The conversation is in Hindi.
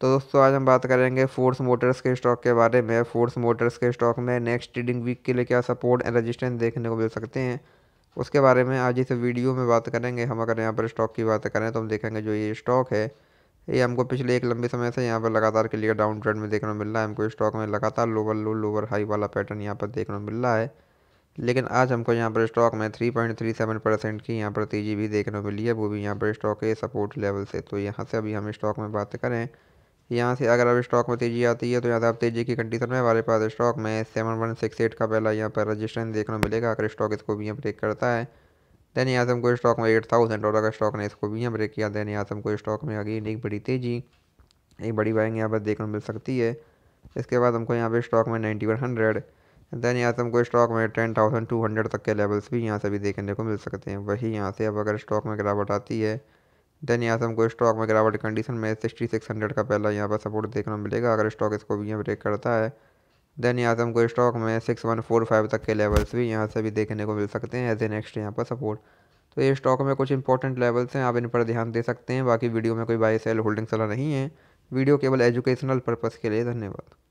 तो दोस्तों आज हम बात करेंगे फोर्स मोटर्स के स्टॉक के बारे में फोर्स मोटर्स के स्टॉक में नेक्स्ट ट्रेडिंग वीक के लिए क्या सपोर्ट एंड रजिस्टेंस देखने को मिल सकते हैं उसके बारे में आज इस वीडियो में बात करेंगे हम अगर यहाँ पर स्टॉक की बात करें तो हम देखेंगे जो ये स्टॉक है ये हमको पिछले एक लंबे समय से यहाँ पर लगातार क्लियर डाउन ट्रेंड में देखने को मिल रहा है हमको स्टॉक में लगातार लोअर लो लोअर हाई वाला पैटर्न यहाँ पर देखने को मिल रहा है लेकिन आज हमको यहाँ पर स्टॉक में 3.37 परसेंट की यहाँ पर तेज़ी भी देखने को मिली है वो भी यहाँ पर स्टॉक के सपोर्ट लेवल से तो यहाँ से अभी हम स्टॉक में बात करें यहाँ से अगर अब स्टॉक में तेज़ी आती है तो यहाँ से आप तेज़ी की कंडीशन में हमारे पास स्टॉक में सेवन वन सिक्स एट का पहला यहाँ पर रजिस्ट्रेंस देखना मिलेगा अगर स्टॉक इसको भी यहाँ ब्रेक करता है देन यहाँ से हमको स्टॉक में एट थाउजेंड और अगर स्टॉक ने इसको भी यहाँ ब्रेक किया देन यहाँ से हमको स्टॉक में अगेन एक बड़ी तेज़ी एक बड़ी बाइंग यहाँ पर देखने मिल सकती है इसके बाद हमको यहाँ पर स्टॉक में नाइन्टी वन हंड्रेड देन यहाँ से हमको स्टॉक में टेन थाउजेंड टू हंड्रेड तक के लेवल्स भी यहाँ से भी देखने को मिल सकते हैं वही यहाँ से अब अगर स्टॉक में गिरावट आती है देन यहाँ से हमको स्टॉक में गिरावट कंडीशन में सिक्सटी सिक्स हंड्रेड का पहला यहाँ पर सपोर्ट देखने को मिलेगा अगर स्टॉक इसको भी यहाँ ब्रेक करता है देन यहाँ से हमको स्टॉक में सिक्स वन फोर फाइव तक के लेवल्स भी यहाँ से भी देखने को मिल सकते हैं एज ए नेक्स्ट यहाँ पर सपोर्ट तो ये स्टॉक में कुछ इंपॉर्टेंट लेवल्स हैं आप इन पर ध्यान दे सकते हैं बाकी वीडियो में कोई बाई सेल होल्डिंग सलाह नहीं है वीडियो केवल एजुकेशनल पर्पज़ के लिए धन्यवाद